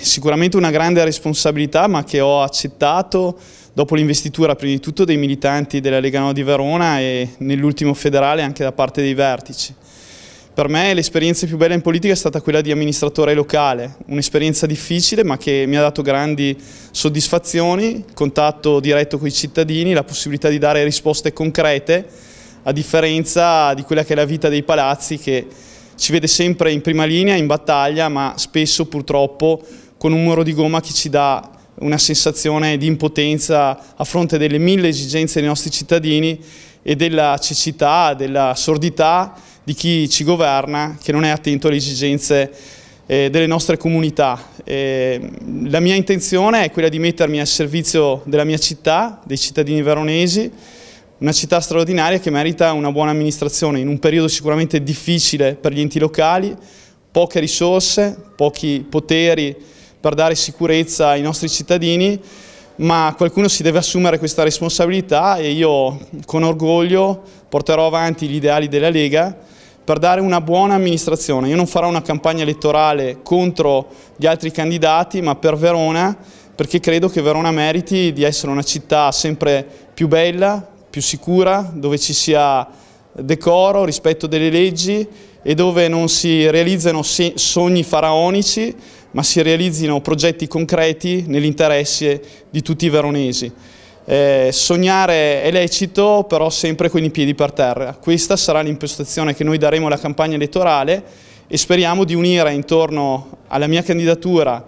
Sicuramente una grande responsabilità ma che ho accettato dopo l'investitura prima di tutto dei militanti della Lega Nord di Verona e nell'ultimo federale anche da parte dei vertici. Per me l'esperienza più bella in politica è stata quella di amministratore locale, un'esperienza difficile ma che mi ha dato grandi soddisfazioni, contatto diretto con i cittadini, la possibilità di dare risposte concrete a differenza di quella che è la vita dei palazzi che ci vede sempre in prima linea, in battaglia, ma spesso purtroppo con un muro di gomma che ci dà una sensazione di impotenza a fronte delle mille esigenze dei nostri cittadini e della cecità, della sordità di chi ci governa che non è attento alle esigenze eh, delle nostre comunità. Eh, la mia intenzione è quella di mettermi al servizio della mia città, dei cittadini veronesi una città straordinaria che merita una buona amministrazione in un periodo sicuramente difficile per gli enti locali, poche risorse, pochi poteri per dare sicurezza ai nostri cittadini, ma qualcuno si deve assumere questa responsabilità e io con orgoglio porterò avanti gli ideali della Lega per dare una buona amministrazione. Io non farò una campagna elettorale contro gli altri candidati, ma per Verona, perché credo che Verona meriti di essere una città sempre più bella, più sicura, dove ci sia decoro, rispetto delle leggi e dove non si realizzano sogni faraonici, ma si realizzino progetti concreti nell'interesse di tutti i veronesi. Eh, sognare è lecito, però sempre con i piedi per terra. Questa sarà l'impostazione che noi daremo alla campagna elettorale e speriamo di unire intorno alla mia candidatura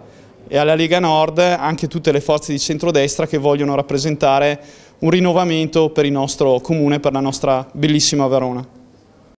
e alla Lega Nord anche tutte le forze di centrodestra che vogliono rappresentare un rinnovamento per il nostro comune, per la nostra bellissima Verona.